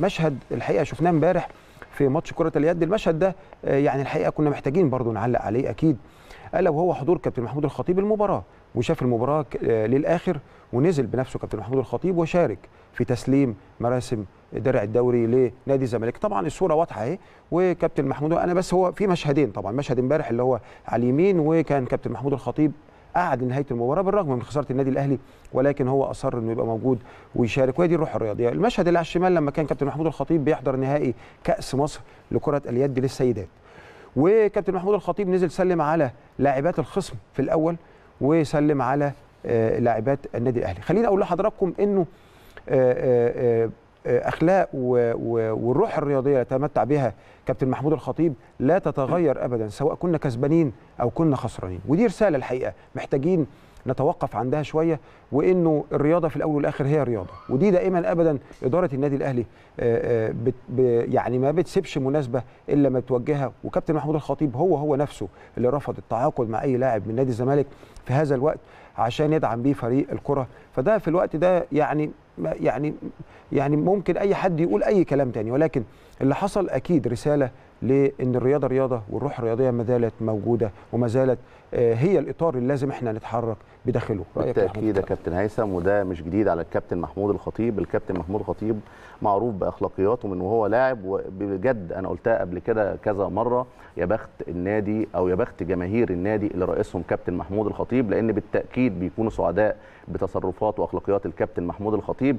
مشهد الحقيقه شفناه امبارح في ماتش كره اليد المشهد ده آه، يعني الحقيقه كنا محتاجين برضو نعلق عليه اكيد الا وهو حضور كابتن محمود الخطيب المباراه وشاف المباراه آه، للاخر ونزل بنفسه كابتن محمود الخطيب وشارك في تسليم مراسم درع الدوري لنادي الزمالك طبعا الصوره واضحه اهي وكابتن محمود انا بس هو في مشهدين طبعا مشهد امبارح اللي هو على اليمين وكان كابتن محمود الخطيب قعد نهايه المباراه بالرغم من خساره النادي الاهلي ولكن هو اصر انه يبقى موجود ويشارك وهي دي الروح الرياضيه المشهد اللي على الشمال لما كان كابتن محمود الخطيب بيحضر نهائي كاس مصر لكره اليد للسيدات وكابتن محمود الخطيب نزل سلم على لاعبات الخصم في الاول وسلم على آه، لاعبات النادي الاهلي خليني اقول لحضراتكم انه آه، آه، اخلاق والروح الرياضيه اللي يتمتع بها كابتن محمود الخطيب لا تتغير ابدا سواء كنا كسبانين او كنا خسرانين ودي رساله الحقيقه محتاجين نتوقف عندها شويه وانه الرياضه في الاول والاخر هي رياضه ودي دائما ابدا اداره النادي الاهلي آه، آه، يعني ما بتسيبش مناسبه الا ما توجهها وكابتن محمود الخطيب هو هو نفسه اللي رفض التعاقد مع اي لاعب من نادي الزمالك في هذا الوقت عشان يدعم بيه فريق الكره فده في الوقت ده يعني يعني يعني ممكن اي حد يقول اي كلام تاني ولكن اللي حصل اكيد رساله لان الرياضه رياضه والروح الرياضيه ما زالت موجوده وما زالت آه، هي الاطار اللي لازم احنا نتحرك بداخله بالتاكيد يا كابتن هيثم وده مش جديد على الكابتن محمود الخطيب الكابتن محمود الخطيب معروف باخلاقياته من وهو لاعب وبجد انا قلتها قبل كده كذا مره يا بخت النادي او يا بخت جماهير النادي اللي رئيسهم كابتن محمود الخطيب لان بالتاكيد بيكونوا سعداء بتصرفات واخلاقيات الكابتن محمود الخطيب